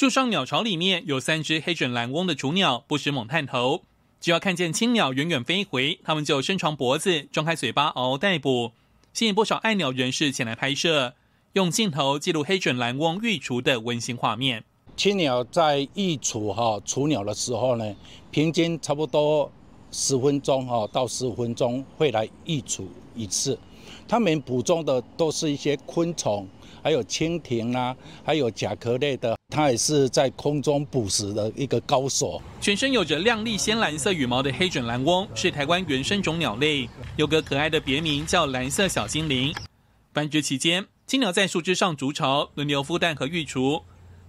树上鸟巢里面有三只黑嘴蓝翁的雏鸟，不时猛探头，只要看见青鸟远远飞回，它们就伸长脖子，张开嘴巴嗷嗷待哺，吸引不少爱鸟人士前来拍摄，用镜头记录黑嘴蓝翁育雏的温馨画面。青鸟在育雏、哈雏鸟的时候呢，平均差不多。十分钟哈到十五分钟会来育雏一次。它们捕捉的都是一些昆虫，还有蜻蜓啊，还有甲壳类的。它也是在空中捕食的一个高手。全身有着亮丽鲜蓝色羽毛的黑枕蓝翁是台湾原生种鸟类，有个可爱的别名叫蓝色小精灵。繁殖期间，青鸟在树枝上筑巢，轮流孵蛋和育雏。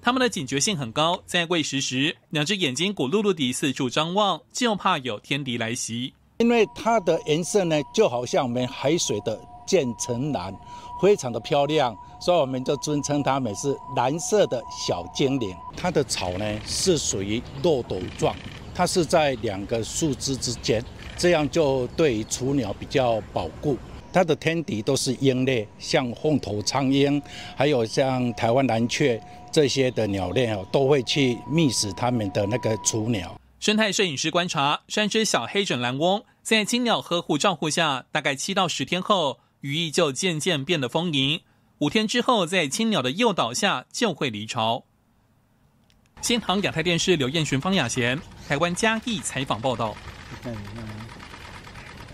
它们的警觉性很高，在喂食时，两只眼睛骨碌碌地四处张望，就怕有天敌来袭。因为它的颜色呢，就好像我们海水的渐层蓝，非常的漂亮，所以我们就尊称它们是蓝色的小精灵。它的草呢是属于漏斗状，它是在两个树枝之间，这样就对于雏鸟比较保护。它的天敌都是鹰类，像凤头苍鹰，还有像台湾蓝雀。这些的鸟类哦，都会去觅食它们的那个雏鸟。生态摄影师观察，三只小黑枕蓝翁在青鸟呵护照护下，大概七到十天后，羽翼就渐渐变得丰盈。五天之后，在青鸟的诱导下，就会离巢。新唐亚太电视刘燕寻、方雅贤，台湾嘉义采访报道。